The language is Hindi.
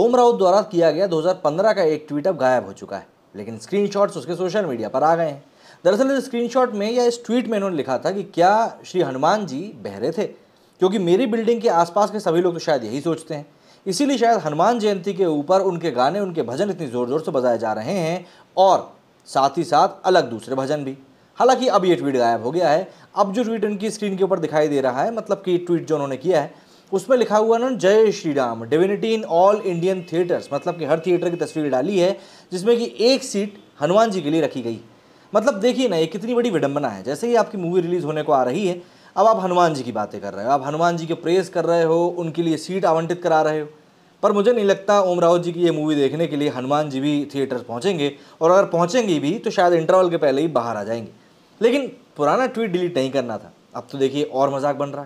ओम राउत द्वारा किया गया 2015 का एक ट्वीट अब गायब हो चुका है लेकिन स्क्रीनशॉट्स उसके सोशल मीडिया पर आ गए हैं दरअसल इस स्क्रीनशॉट में या इस ट्वीट में इन्होंने लिखा था कि क्या श्री हनुमान जी बहरे थे क्योंकि मेरी बिल्डिंग के आसपास के सभी लोग तो शायद यही सोचते हैं इसीलिए शायद हनुमान जयंती के ऊपर उनके गाने उनके भजन इतनी ज़ोर ज़ोर से बजाए जा रहे हैं और साथ ही साथ अलग दूसरे भजन भी हालांकि अब ये ट्वीट गायब हो गया है अब जो ट्वीट उनकी स्क्रीन के ऊपर दिखाई दे रहा है मतलब कि ट्वीट जो उन्होंने किया है उसमें लिखा हुआ ना जय Shri Ram divinity in all Indian theatres मतलब कि हर थिएटर की तस्वीर डाली है जिसमें कि एक सीट हनुमान जी के लिए रखी गई मतलब देखिए ना ये कितनी बड़ी विडंबना है जैसे ही आपकी मूवी रिलीज़ होने को आ रही है अब आप हनुमान जी की बातें कर रहे हो आप हनुमान जी के प्रेस कर रहे हो उनके लिए सीट आवंटित करा रहे हो पर मुझे नहीं लगता ओम राउत जी की ये मूवी देखने के लिए हनुमान जी भी थिएटर्स पहुँचेंगे और अगर पहुँचेंगे भी तो शायद इंटरवल के पहले ही बाहर आ जाएंगे लेकिन पुराना ट्वीट डिलीट नहीं करना था अब तो देखिए और मजाक बन रहा है